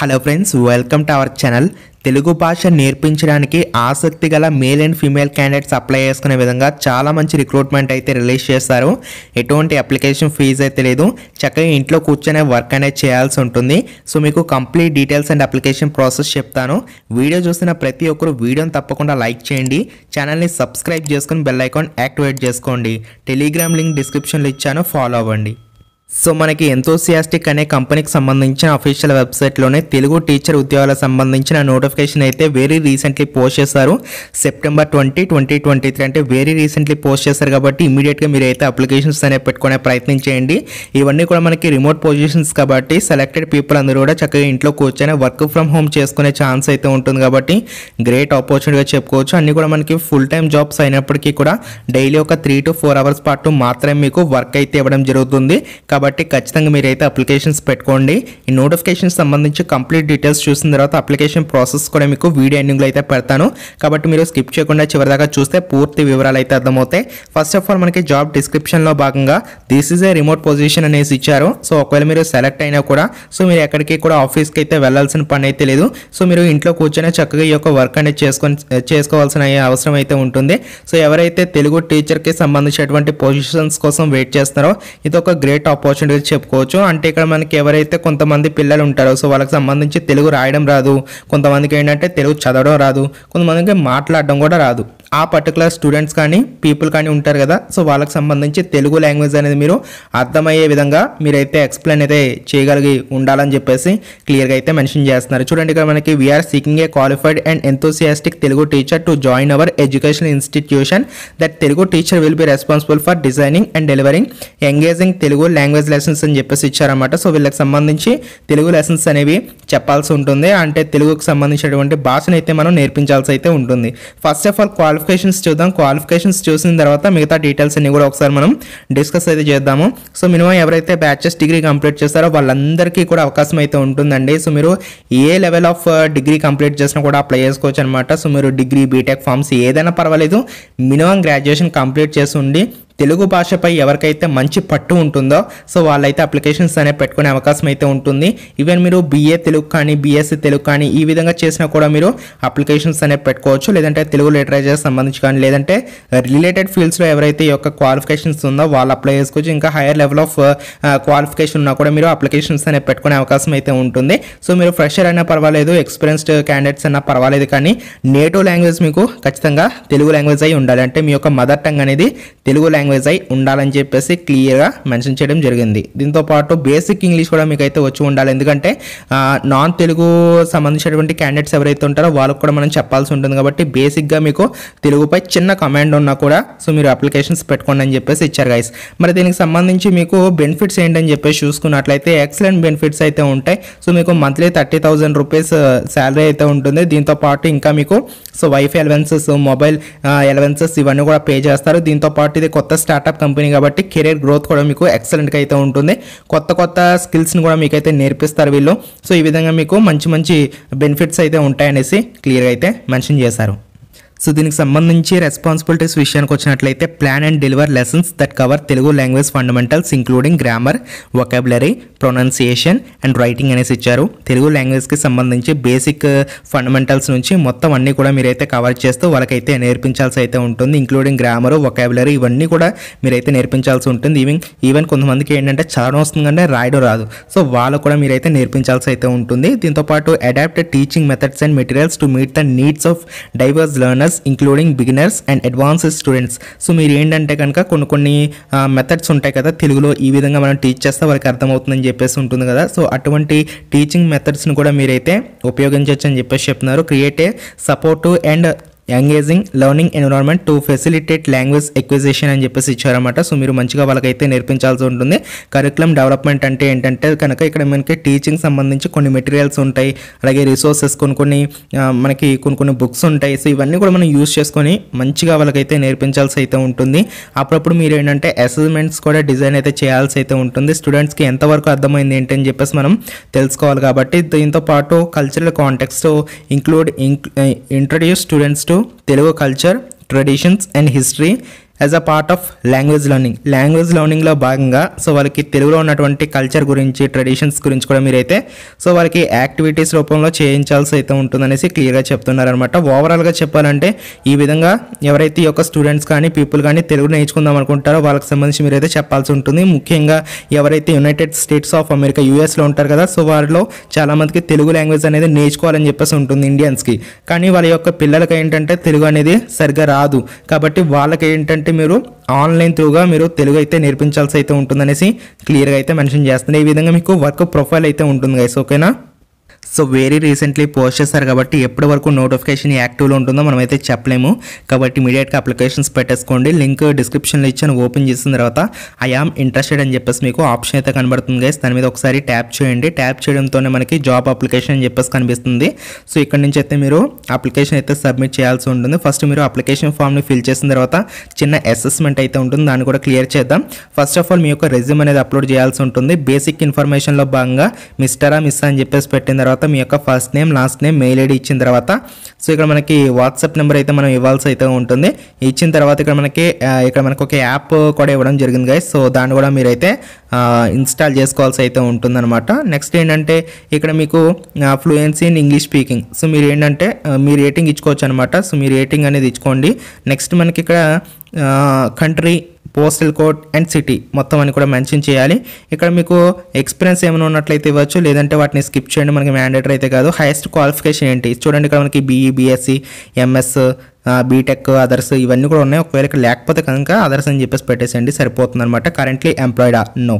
hello friends welcome to our channel Telugu భాష నేర్పించడానికి ఆసక్తి గల male and female candidates apply చేసుకునే విధంగా చాలా మంచి రిక్రూట్మెంట్ అయితే రిలీజ్ చేస్తారు ఎటువంటి అప్లికేషన్ ఫీజు అయితే లేదు చక్కగా ఇంట్లో కూర్చొనే వర్క్ అనేది చేయాల్సి ఉంటుంది సో మీకు complete details and application process చెప్తాను వీడియో చూసిన ప్రతి ఒక్కరు వీడియోని తప్పకుండా లైక్ చేయండి ఛానల్ని సబ్స్క్రైబ్ చేసుకుని బెల్ ఐకాన్ యాక్టివేట్ చేసుకోండి టెలిగ్రామ్ లింక్ డిస్క్రిప్షన్లో ఇచ్చాను ఫాలో అవ్వండి సో మనకి ఎంతోసియాస్టిక్ అనే కంపెనీకి సంబంధించిన అఫీషియల్ వెబ్సైట్లోనే తెలుగు టీచర్ ఉద్యోగాలకు సంబంధించిన నోటిఫికేషన్ అయితే వెరీ రీసెంట్లీ పోస్ట్ చేశారు September twenty twenty twenty three అంటే వెరీ రీసెంట్లీ పోస్ట్ చేశారు కాబట్టి ఇమీడియట్గా మీరు అయితే అప్లికేషన్స్ అనేవి పెట్టుకునే ప్రయత్నం చేయండి ఇవన్నీ కూడా మనకి రిమోట్ పొజిషన్స్ కాబట్టి సెలెక్టెడ్ పీపుల్ అందరూ కూడా చక్కగా ఇంట్లో కూర్చొని వర్క్ ఫ్రమ్ హోమ్ చేసుకునే ఛాన్స్ అయితే ఉంటుంది కాబట్టి గ్రేట్ ఆపర్చునిటీగా చెప్పుకోవచ్చు అన్నీ కూడా మనకి ఫుల్ టైం జాబ్స్ అయినప్పటికీ కూడా డైలీ ఒక త్రీ టు ఫోర్ అవర్స్ పాటు మాత్రమే మీకు వర్క్ అయితే ఇవ్వడం జరుగుతుంది కాబట్టి ఖచ్చితంగా మీరైతే అప్లికేషన్స్ పెట్టుకోండి ఈ నోటిఫికేషన్ సంబంధించి కంప్లీట్ డీటెయిల్స్ చూసిన తర్వాత అప్లికేషన్ ప్రాసెస్ కూడా మీకు వీడియో ఎండింగ్లో అయితే పెడతాను కాబట్టి మీరు స్కిప్ చేయకుండా చివరిదాకా చూస్తే పూర్తి వివరాలు అయితే అర్థమవుతాయి ఫస్ట్ ఆఫ్ ఆల్ మనకి జాబ్ డిస్క్రిప్షన్లో భాగంగా this is a remote position అనేసి ఇచ్చారు సో ఒకవేళ మీరు సెలెక్ట్ అయినా కూడా సో మీరు ఎక్కడికి కూడా ఆఫీస్కి అయితే వెళ్ళాల్సిన పని అయితే లేదు సో మీరు ఇంట్లో కూర్చొని చక్కగా ఈ యొక్క వర్క్ అనేది చేసుకొని చేసుకోవాల్సిన అవసరం అయితే ఉంటుంది సో ఎవరైతే తెలుగు టీచర్కి సంబంధించినటువంటి పొజిషన్స్ కోసం వెయిట్ చేస్తున్నారో ఇది ఒక గ్రేట్ ఆపర్చునిటీ ఆపర్చునిటీగా చెప్పుకోవచ్చు అంటే ఇక్కడ మనకి ఎవరైతే కొంతమంది పిల్లలు ఉంటారో సో వాళ్ళకి సంబంధించి తెలుగు రాయడం రాదు కొంతమందికి ఏంటంటే తెలుగు చదవడం రాదు కొంతమందికి మాట్లాడడం కూడా రాదు ఆ పర్టికులర్ స్టూడెంట్స్ కానీ పీపుల్ కానీ ఉంటారు కదా సో వాళ్ళకి సంబంధించి తెలుగు లాంగ్వేజ్ అనేది మీరు అర్థమయ్యే విధంగా మీరైతే ఎక్స్ప్లెయిన్ అయితే చేయగలిగి ఉండాలని చెప్పేసి క్లియర్గా అయితే మెన్షన్ చేస్తున్నారు చూడండి ఇక్కడ మనకి we're seeking a qualified and enthusiastic Telugu teacher to join our education institution that Telugu teacher will be responsible for designing and delivering engaging Telugu language lessons అని చెప్పేసి ఇచ్చారన్నమాట సో వీళ్ళకి సంబంధించి తెలుగు లెసన్స్ అనేవి చెప్పాల్సి ఉంటుంది అంటే తెలుగుకు సంబంధించినటువంటి భాషను అయితే మనం నేర్పించాల్సి అయితే ఉంటుంది first of all qualify qualifications చూద్దాం క్వాలిఫికేషన్స్ చూసిన తర్వాత మిగతా డీటెయిల్స్ అన్ని కూడా ఒకసారి మనం డిస్కస్ అయితే చేద్దాము సో మినిమం ఎవరైతే బ్యాచెస్ డిగ్రీ కంప్లీట్ చేస్తారో వాళ్ళందరికీ కూడా అవకాశం అయితే ఉంటుందండి సో మీరు a level of degree complete చేసినా కూడా అప్లై చేసుకోవచ్చు అనమాట సో మీరు డిగ్రీ బీటెక్ ఫార్మ్స్ ఏదైనా పర్వాలేదు మినిమం గ్రాడ్యుయేషన్ కంప్లీట్ చేసి ఉండి తెలుగు భాషపై ఎవరికైతే మంచి పట్టు ఉంటుందో సో వాళ్ళైతే అప్లికేషన్స్ అనేవి పెట్టుకునే అవకాశం అయితే ఉంటుంది ఈవెన్ మీరు బిఏ తెలుగు కానీ బీఎస్సీ తెలుగు కానీ ఈ విధంగా చేసినా కూడా మీరు అప్లికేషన్స్ అనేవి పెట్టుకోవచ్చు లేదంటే తెలుగు లిటరేచర్ సంబంధించి కానీ లేదంటే రిలేటెడ్ ఫీల్డ్స్లో ఎవరైతే ఈ యొక్క క్వాలిఫికేషన్స్ ఉందో వాళ్ళు అప్లై చేసుకోవచ్చు ఇంకా హైయర్ లెవెల్ ఆఫ్ క్వాలిఫికేషన్ ఉన్నా కూడా మీరు అప్లికేషన్స్ అనేవి పెట్టుకునే అవకాశం అయితే ఉంటుంది సో మీరు ఫ్రెషర్ అయినా పర్వాలేదు ఎక్స్పీరియన్స్డ్ క్యాండిడేట్స్ అయినా పర్వాలేదు కానీ నేటివ్ లాంగ్వేజ్ మీకు ఖచ్చితంగా తెలుగు లాంగ్వేజ్ అయి ఉండాలి అంటే మీ యొక్క మదర్ టంగ్ అనేది తెలుగు లాంగ్వేజ్ లాంగ్వేజ్ అయి ఉండాలని చెప్పేసి క్లియర్గా మెన్షన్ చేయడం జరిగింది దీంతోపాటు బేసిక్ ఇంగ్లీష్ కూడా మీకు అయితే వచ్చి ఉండాలి ఎందుకంటే నాన్ తెలుగు సంబంధించినటువంటి క్యాండిడేట్స్ ఎవరైతే ఉంటారో వాళ్ళకు కూడా మనం చెప్పాల్సి ఉంటుంది కాబట్టి బేసిక్గా మీకు తెలుగుపై చిన్న కమాండ్ ఉన్నా కూడా సో మీరు అప్లికేషన్స్ పెట్టుకోండి అని చెప్పేసి ఇచ్చారు గైస్ మరి దీనికి సంబంధించి మీకు బెనిఫిట్స్ ఏంటని చెప్పేసి చూసుకున్నట్లయితే ఎక్సలెంట్ బెనిఫిట్స్ అయితే ఉంటాయి సో మీకు monthly thirty thousand rupees salary అయితే ఉంటుంది దీంతో పాటు ఇంకా మీకు so wifi allowances mobile allowances ఇవన్నీ కూడా పే చేస్తారు దీంతో పాటు ఇది కొత్త స్టార్టప్ కంపెనీ కాబట్టి కెరీర్ గ్రోత్ కూడా మీకు ఎక్సలెంట్గా అయితే ఉంటుంది కొత్త కొత్త స్కిల్స్ని కూడా మీకైతే నేర్పిస్తారు వీళ్ళు సో ఈ విధంగా మీకు మంచి మంచి బెనిఫిట్స్ అయితే ఉంటాయనేసి క్లియర్గా అయితే మెన్షన్ చేశారు సో దీనికి సంబంధించి రెస్పాన్సిబిలిటీస్ విషయానికి వచ్చినట్లయితే plan and deliver lessons that cover Telugu language fundamentals including grammar vocabulary pronunciation and writing అనేసి ఇచ్చారు తెలుగు లాంగ్వేజ్కి సంబంధించి బేసిక్ ఫండమెంటల్స్ uh, నుంచి మొత్తం అన్నీ కూడా మీరైతే కవర్ చేస్తూ వాళ్ళకైతే నేర్పించాల్సి అయితే ఉంటుంది ఇంక్లూడింగ్ గ్రామర్ వొకాబులరీ ఇవన్నీ కూడా మీరైతే నేర్పించాల్సి ఉంటుంది ఈవెన్ ఈవెన్ కొంతమందికి ఏంటంటే చదవడం అంటే రాయడం రాదు సో వాళ్ళు కూడా మీరైతే నేర్పించాల్సి అయితే ఉంటుంది దీంతోపాటు adapt teaching methods and materials to meet the needs of diverse learners beginners including beginners and advanced students so మీరు ఏంటంటే కనుక కొన్ని కొన్ని మెథడ్స్ ఉంటాయి కదా తెలుగులో ఈ విధంగా మనం టీచ్ చేస్తే వాళ్ళకి అర్థమవుతుందని చెప్పేసి ఉంటుంది కదా సో అటువంటి టీచింగ్ మెథడ్స్ని కూడా మీరైతే ఉపయోగించవచ్చు అని చెప్పేసి చెప్తున్నారు create a supportive and engaging learning environment to facilitate language acquisition అని చెప్పేసి ఇచ్చారన్నమాట సో మీరు మంచిగా వాళ్ళకైతే నేర్పించాల్సి ఉంటుంది కరికులం డెవలప్మెంట్ అంటే ఏంటంటే కనుక ఇక్కడ మనకి టీచింగ్ సంబంధించి కొన్ని మెటీరియల్స్ ఉంటాయి అలాగే రిసోర్సెస్ కొన్ని కొన్ని మనకి కొన్ని కొన్ని బుక్స్ ఉంటాయి సో ఇవన్నీ కూడా మనం యూజ్ చేసుకొని మంచిగా వాళ్ళకైతే నేర్పించాల్సి అయితే ఉంటుంది అప్పుడప్పుడు మీరు ఏంటంటే అసైన్మెంట్స్ కూడా డిజైన్ అయితే చేయాల్సి అయితే ఉంటుంది స్టూడెంట్స్కి ఎంతవరకు అర్థమైంది అని చెప్పేసి మనం తెలుసుకోవాలి కాబట్టి దీంతో పాటు కల్చరల్ కాంటెక్స్ట్ ఇంక్లూడ్ ఇంక్ introduce students to Telugu culture, traditions and history as a part of language learning language లెర్నింగ్లో భాగంగా సో వాళ్ళకి తెలుగులో ఉన్నటువంటి కల్చర్ గురించి ట్రెడిషన్స్ గురించి కూడా మీరైతే సో వాళ్ళకి యాక్టివిటీస్ రూపంలో చేయించాల్సి అయితే ఉంటుందనేసి క్లియర్గా చెప్తున్నారనమాట ఓవరాల్గా చెప్పాలంటే ఈ విధంగా ఎవరైతే ఈ యొక్క స్టూడెంట్స్ కానీ పీపుల్ కానీ తెలుగు నేర్చుకుందాం అనుకుంటారో వాళ్ళకి సంబంధించి మీరైతే చెప్పాల్సి ఉంటుంది ముఖ్యంగా ఎవరైతే యునైటెడ్ స్టేట్స్ ఆఫ్ అమెరికా యూఎస్లో ఉంటారు కదా సో వారిలో చాలామందికి తెలుగు లాంగ్వేజ్ అనేది నేర్చుకోవాలని చెప్పేసి ఉంటుంది ఇండియన్స్కి కానీ వాళ్ళ యొక్క పిల్లలకి ఏంటంటే తెలుగు అనేది సరిగ్గా రాదు కాబట్టి వాళ్ళకి ఏంటంటే అయితే మీరు ఆన్లైన్ త్రూగా మీరు తెలుగు అయితే నేర్పించాల్సి అయితే ఉంటుందనేసి క్లియర్గా అయితే మెన్షన్ చేస్తుంది ఈ విధంగా మీకు వర్క్ ప్రొఫైల్ అయితే ఉంటుంది గైస్ ఓకేనా సో వెరీ రీసెంట్లీ పోస్ట్ చేశారు కాబట్టి ఎప్పటి వరకు నోటిఫికేషన్ యాక్టివ్లో ఉంటుందో మనమైతే చెప్పలేము కాబట్టి ఇమీడియట్గా అప్లికేషన్స్ పెట్టేసుకోండి లింక్ డిస్క్రిప్షన్లో ఇచ్చాను ఓపెన్ చేసిన తర్వాత ఐ ఆమ్ ఇంట్రెస్టెడ్ అని చెప్పేసి మీకు ఆప్షన్ అయితే కనబడుతుంది గైస్ దాని మీద ఒకసారి ట్యాప్ చేయండి ట్యాప్ చేయడంతోనే మనకి జాబ్ అప్లికేషన్ అని చెప్పేసి కనిపిస్తుంది సో ఇక్కడ నుంచి అయితే మీరు అప్లికేషన్ అయితే సబ్మిట్ చేయాల్సి ఉంటుంది ఫస్ట్ మీరు అప్లికేషన్ ఫామ్ని ఫిల్ చేసిన తర్వాత చిన్న అసెస్మెంట్ అయితే ఉంటుంది దాన్ని కూడా క్లియర్ చేద్దాం ఫస్ట్ ఆఫ్ ఆల్ మీ యొక్క రెజ్యూమ్ అనేది అప్లోడ్ చేయాల్సి ఉంటుంది బేసిక్ ఇన్ఫర్మేషన్లో భాగంగా మిస్టరా మిస్ అని చెప్పేసి పెట్టిన తర్వాత తర్వాత మీ యొక్క first name last name mail ID ఇచ్చిన తర్వాత సో ఇక్కడ మనకి వాట్సాప్ నెంబర్ అయితే మనం ఇవ్వాల్సి అయితే ఉంటుంది ఇచ్చిన తర్వాత ఇక్కడ మనకి ఇక్కడ మనకు ఒక యాప్ కూడా ఇవ్వడం జరిగింది గాయ సో దాన్ని కూడా మీరైతే ఇన్స్టాల్ చేసుకోవాల్సి అయితే ఉంటుంది నెక్స్ట్ ఏంటంటే ఇక్కడ మీకు fluency in English speaking so మీరు ఏంటంటే మీ రేటింగ్ ఇచ్చుకోవచ్చు అనమాట సో మీ రేటింగ్ అనేది ఇచ్చుకోండి నెక్స్ట్ మనకి ఇక్కడ country postal code and city మొత్తం అని కూడా మెన్షన్ చేయాలి ఇక్కడ మీకు ఎక్స్పీరియన్స్ ఏమైనా ఉన్నట్లయితే ఇవ్వచ్చు లేదంటే వాటిని స్కిప్ చేయండి మనకి మ్యాండేటరీ అయితే కాదు హైయెస్ట్ క్వాలిఫికేషన్ ఏంటి చూడండి ఇక్కడ మనకి BE BSc MS BTech others ఇవన్నీ కూడా ఉన్నాయి ఒకవేళ ఇక్కడ లేకపోతే కనుక అదర్స్ అని చెప్పేసి పెట్టేసండి సరిపోతుంది అనమాట కరెంట్లీ ఎంప్లాయిడా no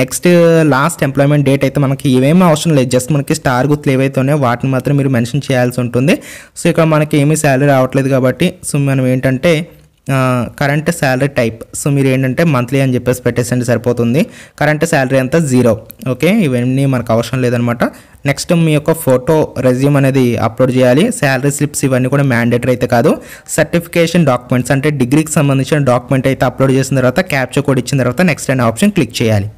next last employment date అయితే మనకి ఏమేమి అవసరం లేదు జస్ట్ మనకి స్టార్ గుర్తులు ఏవైతే ఉన్నాయో వాటిని మాత్రం మీరు మెన్షన్ చేయాల్సి ఉంటుంది సో ఇక్కడ మనకి ఏమీ శాలరీ రావట్లేదు కాబట్టి సో మనం ఏంటంటే కరెంట్ శాలరీ టైప్ సో మీరు ఏంటంటే మంత్లీ అని చెప్పేసి పెట్టేసండి సరిపోతుంది కరెంట్ శాలరీ అంతా జీరో ఓకే ఇవన్నీ మనకు అవసరం లేదనమాట నెక్స్ట్ మీ యొక్క ఫోటో రెజ్యూమ్ అనేది అప్లోడ్ చేయాలి శాలరీ స్లిప్స్ ఇవన్నీ కూడా మ్యాండేటరీ అయితే కాదు సర్టిఫికేషన్ డాక్యుమెంట్స్ అంటే డిగ్రీకి సంబంధించిన డాక్యుమెంట్ అయితే అప్లోడ్ చేసిన తర్వాత క్యాప్చర్ కోడ్ ఇచ్చిన తర్వాత నెక్స్ట్ అనే ఆప్షన్ క్లిక్ చేయాలి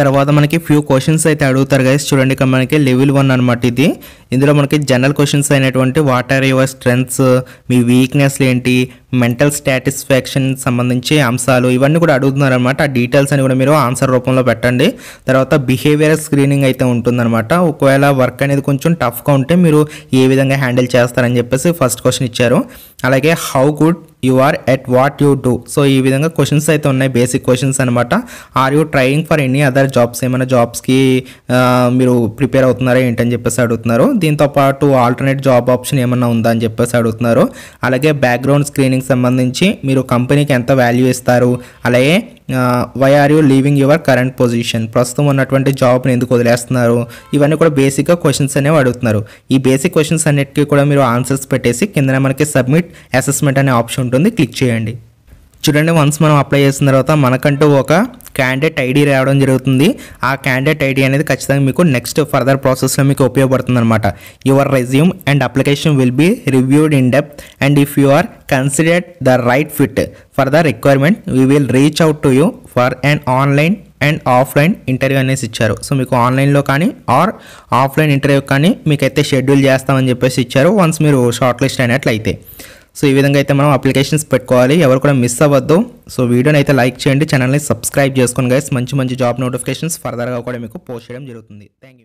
తర్వాత మనకి ఫ్యూ క్వశ్చన్స్ అయితే అడుగుతారు గైస్ చూడండి ఇక మనకి లెవెల్ వన్ అనమాట ఇది ఇందులో మనకి జనరల్ క్వశ్చన్స్ అయినటువంటి వాట్ ఆర్ యువర్ స్ట్రెంగ్స్ మీ వీక్నెస్లు ఏంటి మెంటల్ సాటిస్ఫాక్షన్ సంబంధించి అంశాలు ఇవన్నీ కూడా అడుగుతున్నారు అనమాట ఆ డీటెయిల్స్ అని కూడా మీరు ఆన్సర్ రూపంలో పెట్టండి తర్వాత బిహేవియర్ స్క్రీనింగ్ అయితే ఉంటుందన్నమాట ఒకవేళ వర్క్ అనేది కొంచెం టఫ్గా ఉంటే మీరు ఏ విధంగా హ్యాండిల్ చేస్తారని చెప్పేసి ఫస్ట్ క్వశ్చన్ ఇచ్చారు అలాగే how good you are at what you do so ఈ విధంగా క్వశ్చన్స్ అయితే ఉన్నాయి బేసిక్ క్వశ్చన్స్ అనమాట are you trying for any other jobs ఏమైనా జాబ్స్కి మీరు ప్రిపేర్ అవుతున్నారా ఏంటని చెప్పేసి అడుగుతున్నారు దీంతో పాటు ఆల్టర్నేట్ జాబ్ ఆప్షన్ ఏమన్నా ఉందా అని చెప్పేసి అడుగుతున్నారు అలాగే బ్యాక్గ్రౌండ్ స్క్రీనింగ్ సంబంధించి మీరు కంపెనీకి ఎంత వాల్యూ ఇస్తారు అలాగే why are you leaving your current position ప్రస్తుతం ఉన్నటువంటి జాబ్ని ఎందుకు వదిలేస్తున్నారు ఇవన్నీ కూడా బేసిక్గా క్వశ్చన్స్ అనేవి అడుగుతున్నారు ఈ బేసిక్ క్వశ్చన్స్ అన్నిటికీ కూడా మీరు ఆన్సర్స్ పెట్టేసి కిందనే మనకి సబ్మిట్ అసెస్మెంట్ అనే ఆప్షన్ ఉంటుంది క్లిక్ చేయండి చూడండి వన్స్ మనం అప్లై చేసిన తర్వాత మనకంటూ ఒక క్యాండిడేట్ ఐడి రావడం జరుగుతుంది ఆ క్యాండిడేట్ ఐడి అనేది ఖచ్చితంగా మీకు నెక్స్ట్ ఫర్దర్ ప్రాసెస్లో మీకు ఉపయోగపడుతుంది అనమాట your resume and application will be reviewed in depth and if you are considered the right fit for the requirement we will reach out to you for an online and offline interview అనేసి ఇచ్చారు so మీకు ఆన్లైన్లో కానీ or offline interview కానీ మీకైతే schedule చేస్తామని చెప్పేసి ఇచ్చారు వన్స్ మీరు షార్ట్ లిస్ట్ అయినట్లయితే సో ఈ విధంగా అయితే మనం అప్లికేషన్స్ పెట్టుకోవాలి ఎవరు కూడా మిస్ అవ్వద్దు సో వీడియోని అయితే లైక్ చేయండి ఛానల్ని సబ్స్క్రైబ్ చేసుకోండి గైస్ మంచి మంచి జాబ్ నోటిఫికేషన్స్ ఫర్దర్గా కూడా మీకు పోస్ట్ చేయడం జరుగుతుంది థ్యాంక్